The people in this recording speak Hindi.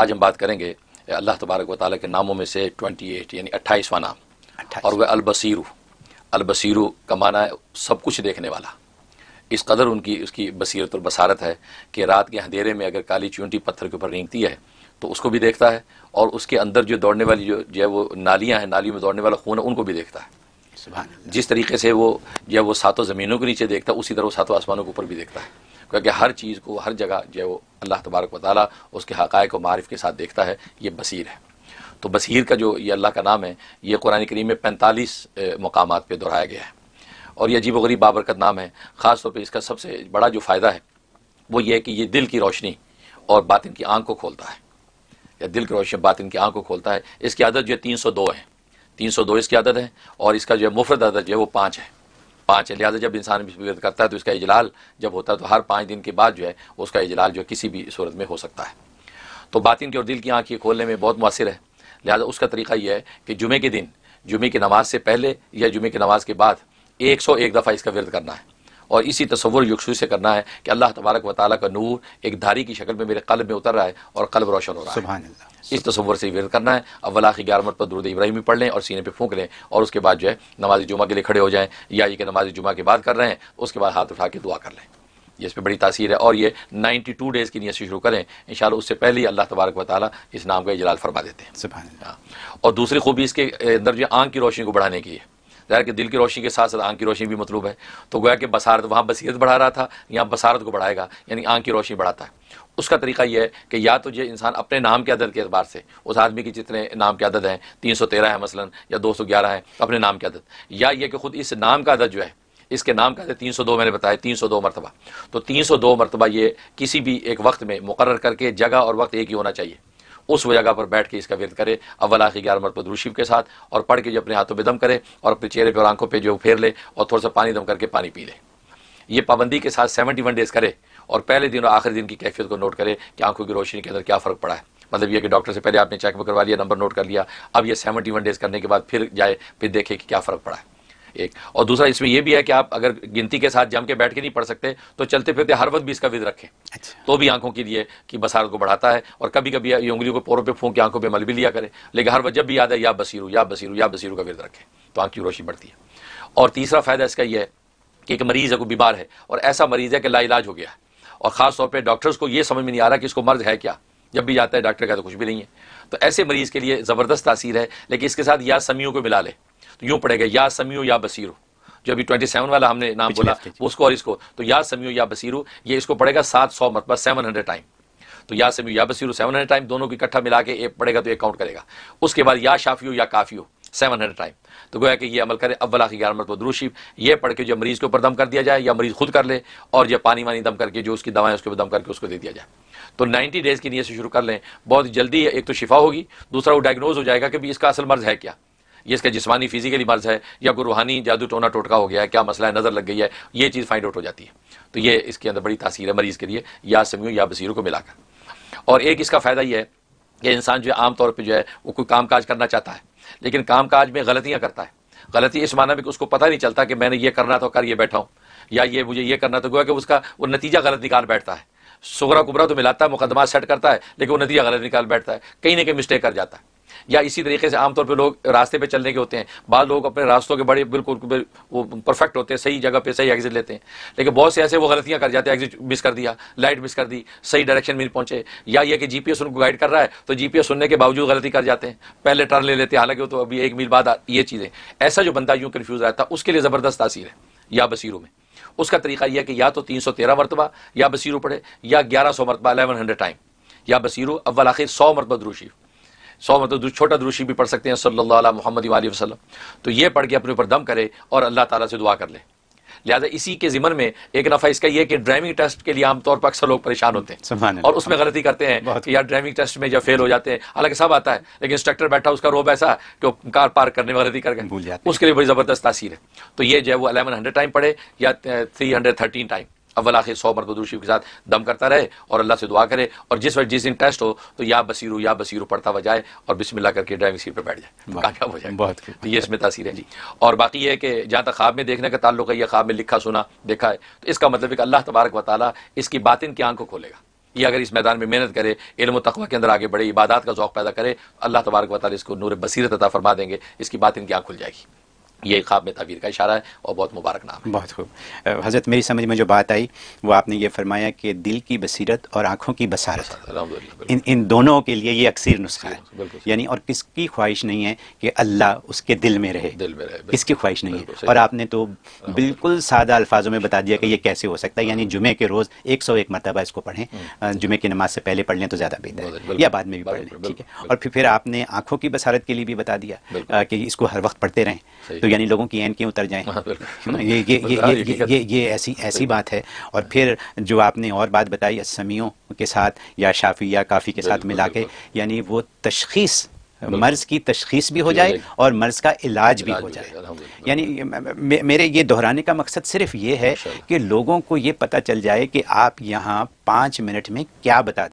आज हम बात करेंगे अल्लाह तबारक व ताली के नामों में से ट्वेंटी एट यानी अट्ठाईसवा नाम और वह अलबसीरू अलबसीरू का माना है सब कुछ देखने वाला इस कदर उनकी उसकी बसीरत और बसारत है कि रात के अंधेरे में अगर काली चूंटी पत्थर के ऊपर रेंगती है तो उसको भी देखता है और उसके अंदर जो दौड़ने वाली जो जो है वो नालियाँ हैं नालियों में दौड़ने वाला खून है उनको भी देखता है जिस तरीके से वो जो वो सातों ज़मीनों के नीचे देखता है उसी तरह वो सातों आसमानों के ऊपर भी देखता है क्योंकि हर चीज़ को हर जगह जो है वो अल्लाह तबारक वाली उसके हक़ को मारफ के साथ देखता है ये बसीर है तो बसीर का जो ये अल्लाह का नाम है ये कुरान करीम में पैंतालीस मकाम पर दोहराया गया है और यह अजीब वरीब बाबरकत नाम है ख़ास तौर पर इसका सबसे बड़ा जो फ़ायदा है वो ये है कि ये दिल की रोशनी और बातिन की आँख को खोलता है या दिल की रोशनी बातिन की आँख को खोलता है इसकी आदत जो है तीन सौ दो है तीन सौ दो इसकी आदत है और इसका जो है मुफरत आदत जो है वो पाँच है पाँच है लिहाजा जब इंसान बिस्मिल्लाह करता है तो इसका इजलाल जब होता है तो हर पाँच दिन के बाद जो है उसका इजलाल जो है किसी भी सूरत में हो सकता है तो बातिन की और दिल की आँखें खोलने में बहुत मौसर है लिहाजा उसका तरीका यह है कि जुमे के दिन जुमे की नमाज से पहले या जुमे की नमाज के बाद एक सौ एक दफ़ा इसका विरद करना है और इसी तस्वुर यकसू से करना है कि अल्लाह तबारक व ताली का नूर एक धारी की शक्ल में मेरे कल में उतर रहा है और कल्ब रोशन हो रहा है इस तस्वर से वेद करना है अवला की ग्यारह पर दुरुद इब्राहिमी पढ़ लें और सीने पर फूंक लें और उसके बाद जो है नमाज जुमा के लिए खड़े हो जाएँ या ये कि नमाज जुमा की बात कर रहे हैं उसके बाद हाथ उठा के दुआ कर लें ये इस पर बड़ी तासीर है और ये 92 डेज़ की नियत से शुरू करें इन उससे पहले ही अल्लाह तबारक वाली इस नाम का इजलाल फरमा देते हैं हाँ। और दूसरी खूबी इसके अंदर जो आँख की रोशनी को बढ़ाने की है ज़ाहिर कि दिल की रोशनी के साथ साथ आँख की रोशनी भी मतलूब है तो गोया कि बसारत वहाँ बसीरत बढ़ा रहा था यहाँ बसारत को बढ़ाएगा यानी आँख की रोशनी बढ़ाता है उसका तरीका यह है कि या तो ये इंसान अपने नाम के अदद के अतबार से उस आदमी की जितने नाम के अदद हैं तीन सौ तेरह है मसलन या दो सौ ग्यारह है अपने नाम के अदद या ये कि खुद इस नाम का अदद जो है इसके नाम का तीन सौ दो मैंने बताया तीन सौ दो मरतबा तो तीन सौ दो मरतबा ये किसी भी एक वक्त में मुकर करके जगह और वक्त एक ही होना चाहिए उस जगह पर बैठ के इसका व्यर्थ करे अव्वल आखिर ग्यारह मरतब रूशीफ के साथ और पढ़ के जो अपने हाथों पर दम करे और अपने चेहरे पर आंखों पर जो फेर ले और थोड़ा सा पानी दम करके पानी पी ले ये पाबंदी के साथ सेवेंटी वन डेज करे और पहले दिन और आखिरी दिन की कैफियत को नोट करे कि आंखों की रोशनी के अंदर क्या फ़र्क पड़ा है मतलब ये कि डॉक्टर से पहले आपने चेकअप करवा लिया नंबर नोट कर लिया अब ये सेवेंटी वन डेज करने के बाद फिर जाए फिर देखे कि क्या फ़र्क पड़ा है एक और दूसरा इसमें यह भी है कि आप अगर गिनती के साथ जम के बैठ के नहीं पढ़ सकते तो चलते फिरते हर वक्त भी इसका विध रखें अच्छा। तो भी आंखों के लिए कि बसार को बढ़ाता है और कभी कभी ये उंगलियों को पोरों पर फूक के आंखों पर मल भी लिया करें लेकिन हर वक्त जब भी याद है या बसीरू या बसीरू या बसीरू का विध रखें तो आंख की रोशनी बढ़ती है और तीसरा फ़ायदा इसका यह है कि एक मरीज़ है कोई बीमार है और ऐसा मरीज़ है कि लाइलाज हो गया है और ख़ास तौर पर डॉक्टर्स को यह समझ में नहीं आ रहा कि इसको मर्ज है क्या जब भी जाता है डॉक्टर का तो कुछ भी नहीं है तो ऐसे मरीज़ के लिए ज़बरदस्त तासीर है लेकिन इसके साथ या समियों को मिला ले तो यूं पड़ेगा या समीओ या बसीर जो अभी ट्वेंटी सेवन वाला हमने नाम बोला उसको और इसको तो या समीओ या बसीर ये इसको पड़ेगा सात सौ मतलब सेवन हंड्रेड टाइम तो या समीओ या बसीर सेवन हंड्रेड टाइम दोनों को इकट्ठा मिला के एक पड़ेगा तो एक काउंट करेगा उसके बाद या शाफी या हो सेवन हंड्रेड टाइम तो गोया कि ये अमल करें अव्वला की ग्यारह मरतबा दुरूशीफ ये पढ़ के जो मरीज़ के ऊपर दम कर दिया जाए या मरीज़ खुद कर ले और ये पानी वानी दम करके जो उसकी दवाएं उसके ऊपर दम करके उसको दे दिया जाए तो नाइन्टी डेज़ की नीयत से शुरू कर लें बहुत जल्दी एक तो शिफा होगी दूसरा वो डायग्नोज हो जाएगा कि भी इसका असल मर्ज़ है क्या ये इसका जिसमानी फिजिकली मर्ज है या कोई रूहानी जादू टोना टोटका हो गया है क्या मसला है नज़र लग गई है ये चीज़ फाइंड आउट हो जाती है तो ये इसके अंदर बड़ी तासीर है मरीज़ के लिए या समय या बसीरों को मिलाकर और एक इसका फ़ायदा ये है कि इंसान जो है आमतौर पर जो है वो कोई काम काज करना चाहता है लेकिन काम काज में गलतियाँ करता है गलती इस माना में कि उसको पता नहीं चलता कि मैंने ये करना था कर ये बैठा हूँ या ये मुझे ये करना तो गोया कि उसका वो नतीजा गलत निकाल बैठता है सुगरा कुबरा तो मिलाता है मुकदमा सेट करता है लेकिन वो नतीजा गलत निकाल बैठता है कहीं ना कहीं मिस्टेक कर जाता है या इसी तरीके से आमतौर पर लोग रास्ते पर चलने के होते हैं बाद लोग अपने रास्तों के बड़े बिल्कुल वो परफेक्ट होते हैं सही जगह पर सही एग्जिट लेते हैं लेकिन बहुत से ऐसे वो गलतियाँ कर जाते हैं एग्जिट मिस कर दिया लाइट मिस कर दी सही डायरेक्शन में पहुंचे या ये कि एस उनको गाइड कर रहा है तो एस सुनने के बावजूद गलती कर जाते हैं पहले टर्न ले लेते हैं हालांकि तो अभी एक मील बाद ये चीज़ें ऐसा जो बंदा यूँ कन्फ्यूज़ रहता है उसके लिए ज़बरदस्त तासीर है या बसीरों में उसका तरीका यह कि या तो तीन सौ तेरह मरतबा या बसीरों पढ़े या ग्यारह सौ मरतबा अलेवन हंड्रेड टाइम या बसीरों अव्वल आखिर सौ मरतबा द्रूशीफ सौ मतलब छोटा दुरुशी भी पढ़ सकते हैं सल्ला मोहम्मद वसलम तो ये पढ़ के अपने ऊपर दम करे और अल्लाह ताला से दुआ कर ले लिहाजा इसी के जिमन में एक नफ़ा इसका यह कि ड्राइविंग टेस्ट के लिए आमतौर पर अक्सर लोग परेशान होते हैं और उसमें गलती करते हैं कि यार ड्राइविंग टेस्ट में जब फेल हो जाते हैं हालांकि सब आता है लेकिन इंस्ट्रक्टर बैठा उसका रोब ऐसा कि वो कार पार्क करने में गलती कर गए उसके लिए बड़ी ज़बरदस्त तासीर है तो ये जो है वो अलेवन हंड्रेड टाइम पढ़े या थ्री हंड्रेड थर्टीन टाइम अवल आखिर सौ मरकदू के साथ दम करता रहे और अल्लाह से दुआ करे और जिस वक्त जिस दिन टेस्ट हो तो या बसीरू या बसीरू पढ़ता हुआ जाए और बिस्मिल्ला करके ड्राइविंग सीट पर बैठ जाए कामयाब हो जाए बहुत तो ये इसमें तासीर है जी और बाकी है कि जहाँ तक ख्वाब में देखने का ताल्लुक है या ख्वाब में लिखा सुना देखा है तो इसका मतलब है कि अल्लाह तबारक वाली इसकी बातिन की आंखों को खोलेगा ये अगर इस मैदान में मेहनत करे इल्म तकवा के अंदर आगे बढ़े इबादत का जौक पैदा करे अल्लाह तबारक वाली इसको नूर बसीरत अता फरमा देंगे इसकी बात इनकी आँख खुल जाएगी ये ख्वाब में तवीर का इशारा है और बहुत मुबारक नाम है बहुत खूब हज़रत मेरी समझ में जो बात आई वो आपने ये फरमाया कि दिल की बसीरत और आँखों की बसारत इन इन दोनों के लिए ये अक्सर नुस्खा है यानी और किसकी ख्वाहिश नहीं है कि अल्लाह उसके दिल में रहे दिल में रहे किसकी ख्वाहिश नहीं है और आपने तो बिल्कुल सादा अल्फाजों में बता दिया कि ये कैसे हो सकता है यानी हम्म। जुमे के रोज़ एक सौ एक मरतबा इसको पढ़ें हम्म। जुमे की नमाज से पहले पढ़ लें तो ज़्यादा बेहतर या बाद में भी पढ़ लें ठीक है और फिर फिर आपने आँखों की बसारत के लिए भी बता दिया कि इसको हर वक्त पढ़ते रहें तो यानी लोगों की एन क्यों उतर जाए हाँ, ये ये ये ये ये ये ऐसी ऐसी बात है और फिर जो आपने और बात बताई असमियों के साथ या शाफी या काफ़ी के साथ मिला के यानी वो तशखीस मर्ज़ की तशखीस भी हो जाए और मर्ज़ का इलाज भी हो जाए यानी मेरे ये दोहराने का मकसद सिर्फ ये है कि लोगों को ये पता चल जाए कि आप यहाँ पाँच मिनट में क्या बता